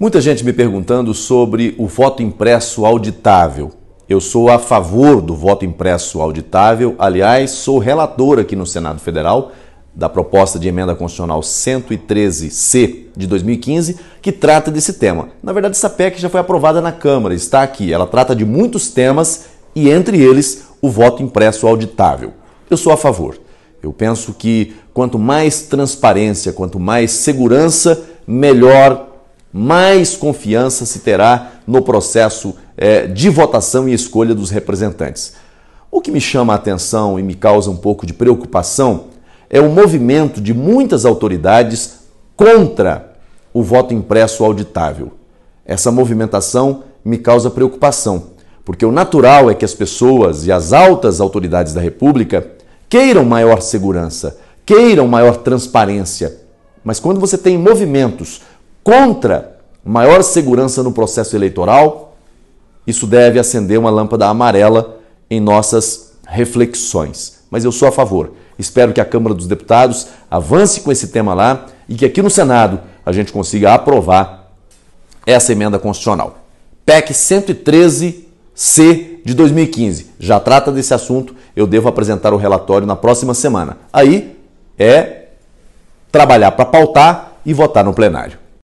Muita gente me perguntando sobre o voto impresso auditável. Eu sou a favor do voto impresso auditável, aliás, sou relator aqui no Senado Federal da proposta de emenda constitucional 113C de 2015, que trata desse tema. Na verdade, essa PEC já foi aprovada na Câmara, está aqui. Ela trata de muitos temas e, entre eles, o voto impresso auditável. Eu sou a favor. Eu penso que quanto mais transparência, quanto mais segurança, melhor mais confiança se terá no processo é, de votação e escolha dos representantes. O que me chama a atenção e me causa um pouco de preocupação é o movimento de muitas autoridades contra o voto impresso auditável. Essa movimentação me causa preocupação, porque o natural é que as pessoas e as altas autoridades da República queiram maior segurança, queiram maior transparência. Mas quando você tem movimentos contra maior segurança no processo eleitoral, isso deve acender uma lâmpada amarela em nossas reflexões. Mas eu sou a favor. Espero que a Câmara dos Deputados avance com esse tema lá e que aqui no Senado a gente consiga aprovar essa emenda constitucional. PEC 113C de 2015 já trata desse assunto. Eu devo apresentar o relatório na próxima semana. Aí é trabalhar para pautar e votar no plenário.